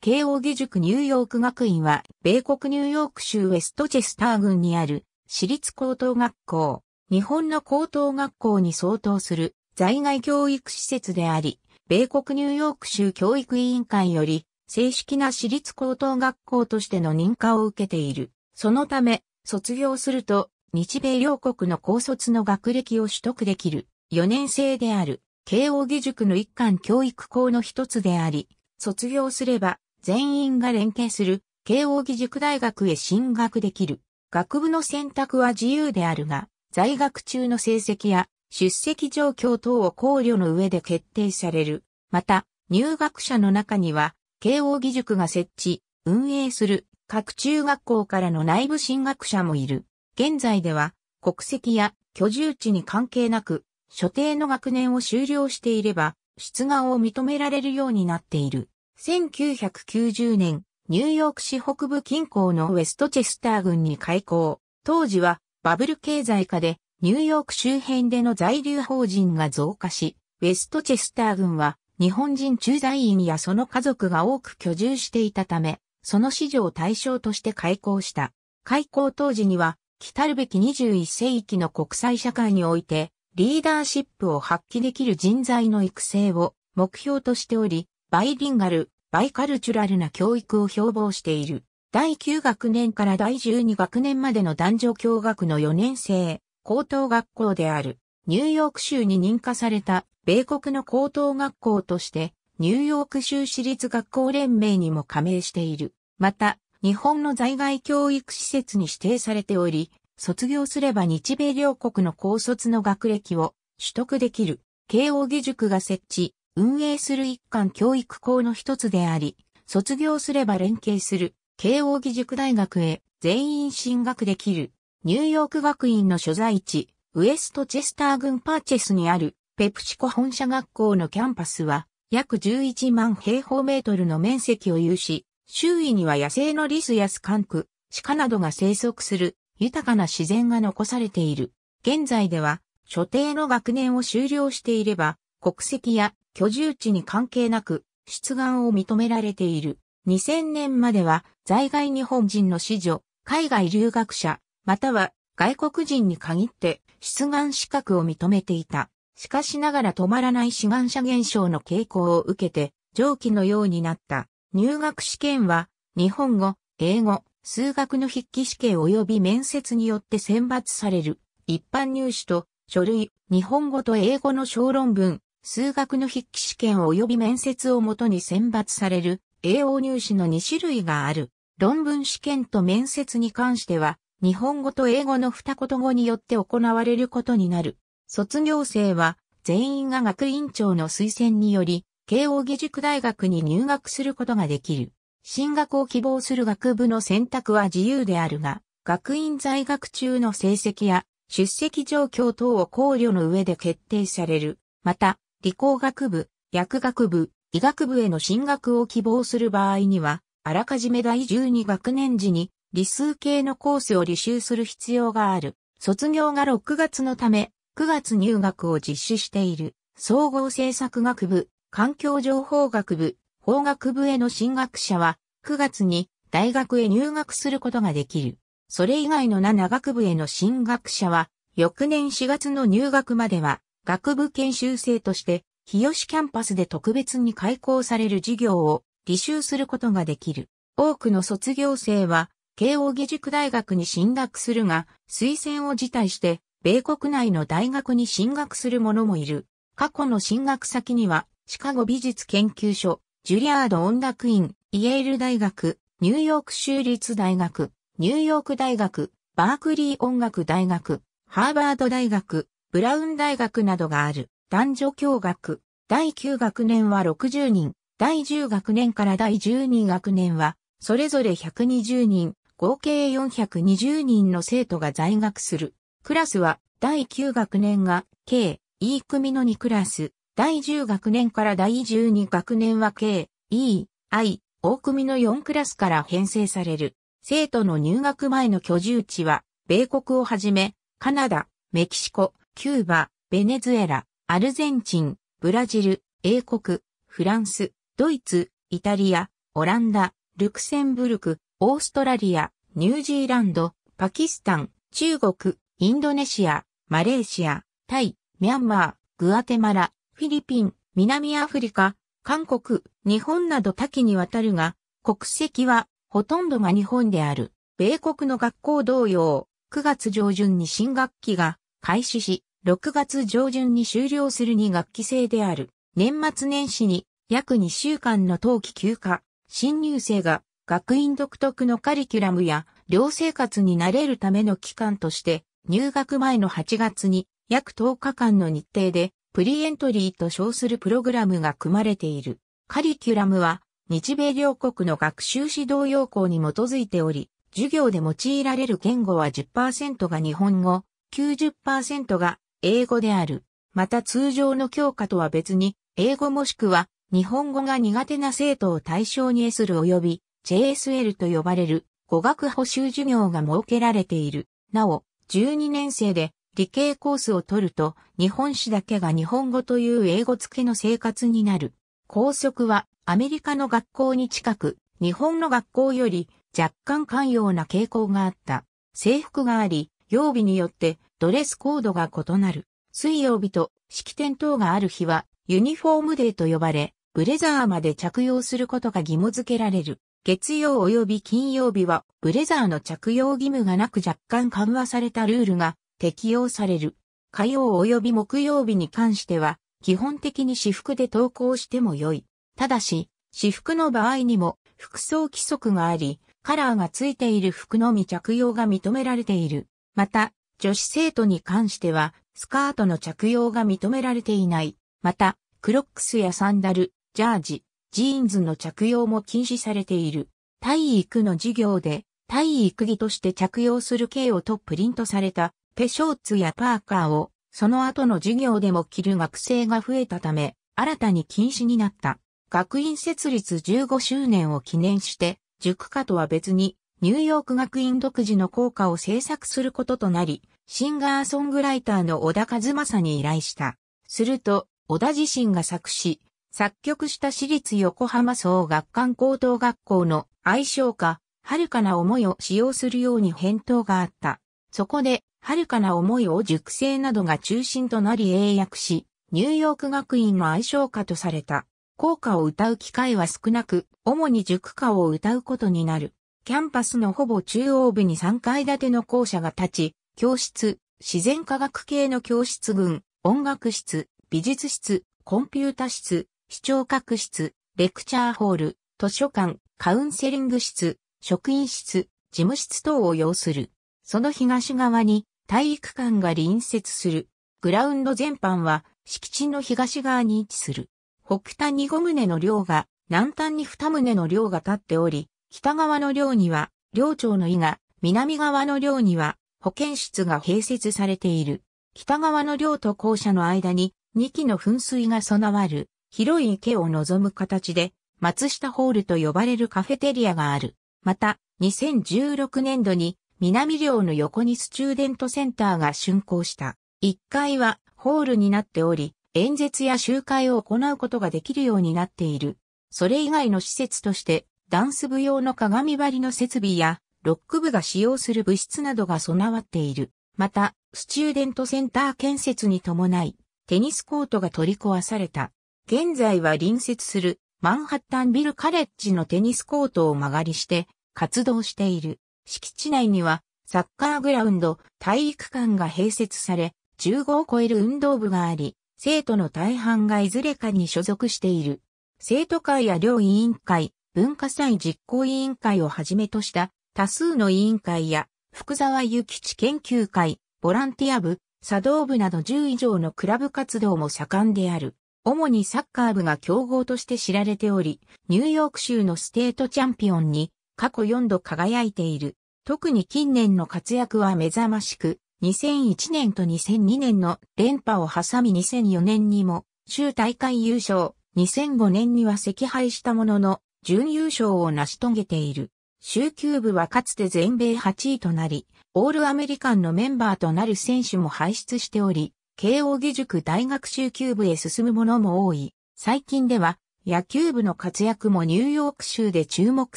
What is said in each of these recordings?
慶応義塾ニューヨーク学院は、米国ニューヨーク州ウェストチェスター郡にある、私立高等学校、日本の高等学校に相当する在外教育施設であり、米国ニューヨーク州教育委員会より、正式な私立高等学校としての認可を受けている。そのため、卒業すると、日米両国の高卒の学歴を取得できる、4年生である、慶応義塾の一貫教育校の一つであり、卒業すれば、全員が連携する慶応義塾大学へ進学できる。学部の選択は自由であるが、在学中の成績や出席状況等を考慮の上で決定される。また、入学者の中には、慶応義塾が設置、運営する各中学校からの内部進学者もいる。現在では、国籍や居住地に関係なく、所定の学年を修了していれば、出願を認められるようになっている。1990年、ニューヨーク市北部近郊のウェストチェスター郡に開港。当時はバブル経済下でニューヨーク周辺での在留邦人が増加し、ウェストチェスター郡は日本人駐在員やその家族が多く居住していたため、その市場を対象として開港した。開港当時には、来るべき21世紀の国際社会において、リーダーシップを発揮できる人材の育成を目標としており、バイリンガル、バイカルチュラルな教育を標榜している。第9学年から第12学年までの男女共学の4年生、高等学校である。ニューヨーク州に認可された米国の高等学校として、ニューヨーク州私立学校連盟にも加盟している。また、日本の在外教育施設に指定されており、卒業すれば日米両国の高卒の学歴を取得できる。慶応義塾が設置、運営する一貫教育校の一つであり、卒業すれば連携する慶応義塾大学へ全員進学できるニューヨーク学院の所在地ウエストチェスター郡パーチェスにあるペプシコ本社学校のキャンパスは約11万平方メートルの面積を有し、周囲には野生のリスやスカンク、鹿などが生息する豊かな自然が残されている。現在では所定の学年を修了していれば国籍や居住地に関係なく出願を認められている。2000年までは在外日本人の子女、海外留学者、または外国人に限って出願資格を認めていた。しかしながら止まらない志願者減少の傾向を受けて、上記のようになった。入学試験は、日本語、英語、数学の筆記試験及び面接によって選抜される。一般入試と、書類、日本語と英語の小論文、数学の筆記試験及び面接をもとに選抜される、英語入試の2種類がある。論文試験と面接に関しては、日本語と英語の二言語によって行われることになる。卒業生は、全員が学院長の推薦により、慶応義塾大学に入学することができる。進学を希望する学部の選択は自由であるが、学院在学中の成績や出席状況等を考慮の上で決定される。また、理工学部、薬学部、医学部への進学を希望する場合には、あらかじめ第12学年時に理数系のコースを履修する必要がある。卒業が6月のため、9月入学を実施している。総合政策学部、環境情報学部、法学部への進学者は、9月に大学へ入学することができる。それ以外の7学部への進学者は、翌年4月の入学までは、学部研修生として、日吉キャンパスで特別に開講される授業を履修することができる。多くの卒業生は、慶応義塾大学に進学するが、推薦を辞退して、米国内の大学に進学する者もいる。過去の進学先には、シカゴ美術研究所、ジュリアード音楽院、イェール大学、ニューヨーク州立大学、ニューヨーク大学、バークリー音楽大学、ハーバード大学、ブラウン大学などがある男女共学。第9学年は60人、第10学年から第12学年は、それぞれ120人、合計420人の生徒が在学する。クラスは、第9学年が、K、E 組の2クラス、第10学年から第12学年は K、E、I、O 組の4クラスから編成される。生徒の入学前の居住地は、米国をはじめ、カナダ、メキシコ、キューバ、ベネズエラ、アルゼンチン、ブラジル、英国、フランス、ドイツ、イタリア、オランダ、ルクセンブルク、オーストラリア、ニュージーランド、パキスタン、中国、インドネシア、マレーシア、タイ、ミャンマー、グアテマラ、フィリピン、南アフリカ、韓国、日本など多岐にわたるが、国籍はほとんどが日本である。米国の学校同様、9月上旬に新学期が開始し、6月上旬に終了する2学期制である。年末年始に約2週間の冬季休暇、新入生が学院独特のカリキュラムや寮生活に慣れるための期間として入学前の8月に約10日間の日程でプリエントリーと称するプログラムが組まれている。カリキュラムは日米両国の学習指導要項に基づいており、授業で用いられる言語は10%が日本語、90%が英語である。また通常の教科とは別に、英語もしくは日本語が苦手な生徒を対象に ESL 及び JSL と呼ばれる語学補修授業が設けられている。なお、12年生で理系コースを取ると、日本史だけが日本語という英語付けの生活になる。校則はアメリカの学校に近く、日本の学校より若干寛容な傾向があった。制服があり、曜日によってドレスコードが異なる。水曜日と式典等がある日は、ユニフォームデーと呼ばれ、ブレザーまで着用することが義務付けられる。月曜及び金曜日は、ブレザーの着用義務がなく若干緩和されたルールが適用される。火曜及び木曜日に関しては、基本的に私服で登校しても良い。ただし、私服の場合にも服装規則があり、カラーがついている服のみ着用が認められている。また、女子生徒に関しては、スカートの着用が認められていない。また、クロックスやサンダル、ジャージ、ジーンズの着用も禁止されている。体育の授業で、体育着として着用する軽をとプリントされた、ペショーツやパーカーを、その後の授業でも着る学生が増えたため、新たに禁止になった。学院設立15周年を記念して、塾科とは別に、ニューヨーク学院独自の効果を制作することとなり、シンガーソングライターの小田和正に依頼した。すると、小田自身が作詞、作曲した私立横浜総学館高等学校の愛称か、遥かな思いを使用するように返答があった。そこで、遥かな思いを熟成などが中心となり英訳し、ニューヨーク学院の愛称歌とされた。校歌を歌う機会は少なく、主に塾歌を歌うことになる。キャンパスのほぼ中央部に3階建ての校舎が立ち、教室、自然科学系の教室群、音楽室、美術室、コンピュータ室、視聴覚室、レクチャーホール、図書館、カウンセリング室、職員室、事務室等を要する。その東側に体育館が隣接する。グラウンド全般は敷地の東側に位置する。北端に5棟の寮が、南端に2棟の寮が建っており、北側の寮には、寮長の井が、南側の寮には、保健室が併設されている。北側の寮と校舎の間に、2基の噴水が備わる、広い池を望む形で、松下ホールと呼ばれるカフェテリアがある。また、2016年度に、南寮の横にスチューデントセンターが竣工した。1階はホールになっており、演説や集会を行うことができるようになっている。それ以外の施設として、ダンス部用の鏡張りの設備や、ロック部が使用する部室などが備わっている。また、スチューデントセンター建設に伴い、テニスコートが取り壊された。現在は隣接するマンハッタンビルカレッジのテニスコートを間借りして活動している。敷地内にはサッカーグラウンド、体育館が併設され、15を超える運動部があり、生徒の大半がいずれかに所属している。生徒会や両委員会、文化祭実行委員会をはじめとした多数の委員会や福沢諭吉研究会、ボランティア部、茶道部など10以上のクラブ活動も盛んである。主にサッカー部が競合として知られており、ニューヨーク州のステートチャンピオンに過去4度輝いている。特に近年の活躍は目覚ましく、2001年と2002年の連覇を挟み2004年にも、州大会優勝、2005年には惜敗したものの、準優勝を成し遂げている。集球部はかつて全米8位となり、オールアメリカンのメンバーとなる選手も輩出しており、慶応義塾大学集球部へ進む者も多い。最近では、野球部の活躍もニューヨーク州で注目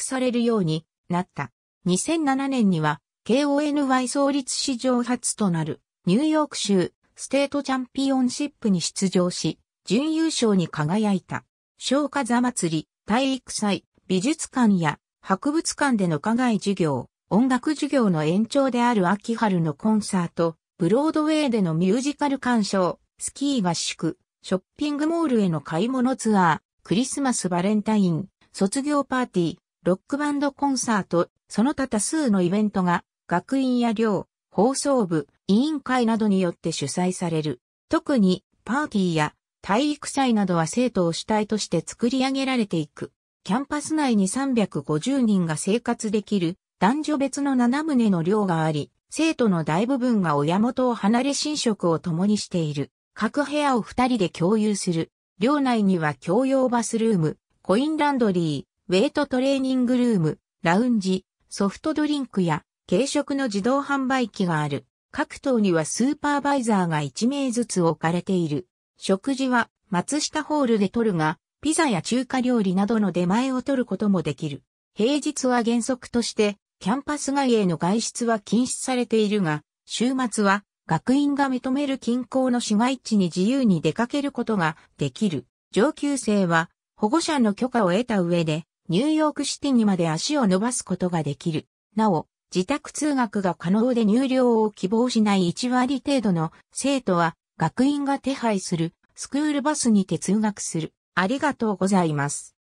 されるようになった。2007年には、KONY 創立史上初となるニューヨーク州ステートチャンピオンシップに出場し、準優勝に輝いた。昇華座祭り、体育祭、美術館や博物館での課外授業、音楽授業の延長である秋春のコンサート、ブロードウェイでのミュージカル鑑賞、スキー合宿、ショッピングモールへの買い物ツアー、クリスマスバレンタイン、卒業パーティー、ロックバンドコンサート、その他多数のイベントが、学院や寮、放送部、委員会などによって主催される。特に、パーティーや体育祭などは生徒を主体として作り上げられていく。キャンパス内に350人が生活できる男女別の7棟の寮があり、生徒の大部分が親元を離れ寝食を共にしている。各部屋を2人で共有する。寮内には共用バスルーム、コインランドリー、ウェイトトレーニングルーム、ラウンジ、ソフトドリンクや軽食の自動販売機がある。各棟にはスーパーバイザーが1名ずつ置かれている。食事は松下ホールで取るが、ピザや中華料理などの出前を取ることもできる。平日は原則として、キャンパス外への外出は禁止されているが、週末は学院が認める近郊の市街地に自由に出かけることができる。上級生は保護者の許可を得た上で、ニューヨークシティにまで足を伸ばすことができる。なお、自宅通学が可能で入寮を希望しない1割程度の生徒は学院が手配するスクールバスにて通学する。ありがとうございます。